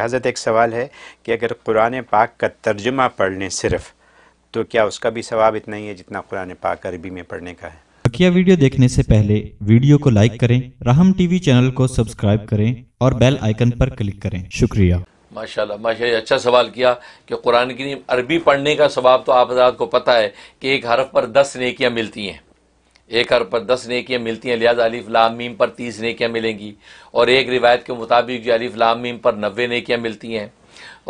हज़रत एक सवाल है कि अगर कुरान पाक का तर्जुमा पढ़ लें सिर्फ तो क्या उसका भी सवाब इतना ही है जितना कुरान पाक अरबी में पढ़ने का है बकिया वीडियो देखने से पहले वीडियो को लाइक करें राहम टीवी चैनल को सब्सक्राइब करें और बेल आइकन पर क्लिक करें शुक्रिया माशाल्लाह माशाल्लाह अच्छा सवाल किया कि कुरान की अरबी पढ़ने का सवाब तो आप को पता है कि एक हरफ पर दस नेकियां मिलती हैं एक अरब पर दस नेकियाँ मिलती हैं लिहाजा अलीफ़ लाम मीम पर तीस नेकियाँ मिलेंगी और एक रिवायत के मुताबिक जो अलीफ लाम मीम पर नबे नेकियाँ मिलती हैं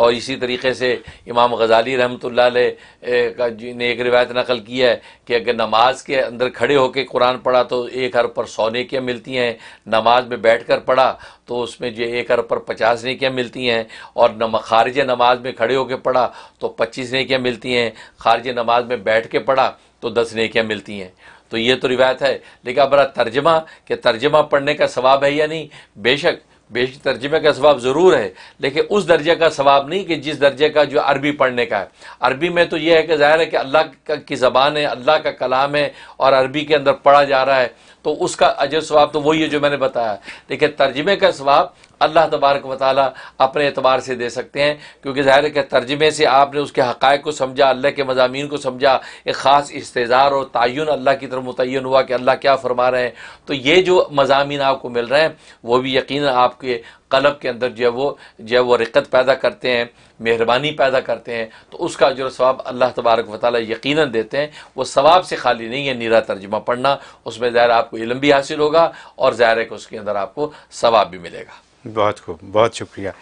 और इसी तरीके से इमाम गजाली रहमत ने एक रिवायत नकल की है कि अगर नमाज के अंदर खड़े होकर कुरान पढ़ा तो एक अरब पर सौ नेकियाँ मिलती हैं नमाज में बैठ कर पढ़ा तो उसमें जो एक अरब पर पचास नेकियाँ मिलती हैं और नम खारज नमाज में खड़े होकर पढ़ा तो पच्चीस नेकियाँ मिलती हैं खारज नमाज में बैठ के पढ़ा तो दस नेकियाँ मिलती हैं तो ये तो रिवायत है लेकिन बरा तर्जमा कि तर्जमा पढ़ने का सवाब है या नहीं बेशक बेश तर्जमे का सवाब ज़रूर है लेकिन उस दर्जे का सवाब नहीं कि जिस दर्जे का जो अरबी पढ़ने का है अरबी में तो यह है कि ज़ाहिर है कि अल्लाह की ज़बान है अल्लाह का कलाम है और अरबी के अंदर पढ़ा जा रहा है तो उसका अजर स्वाब तो वही है जो मैंने बताया देखिए तर्जमे का स्वाब अल्लाह तबारक वाली अपने एतबार से दे सकते हैं क्योंकि ज़ाहिर है कि तर्जमे से आपने उसके हक़ को समझा अल्लाह के मजामी को समझा एक ख़ास इस्तेज़ार और तयन अल्लाह की तरफ मुतन हुआ कि अल्लाह क्या फरमा रहे हैं तो ये जो मजामी आपको मिल रहे हैं वो भी यकीन आपके कलब के अंदर जो है वो जो है वो रिक्कत पैदा करते हैं मेहरबानी पैदा करते हैं तो उसका जो स्वाब अल्लाह तबारक ताली यकीन देते हैं वो स्वाब से खाली नहीं है नीरा तर्जमा पढ़ना उसमें ज़ाहिर आपको इलम भी हासिल होगा और ज़ाहिर है कि उसके अंदर आपको स्वाब भी मिलेगा बहुत खूब बहुत शुक्रिया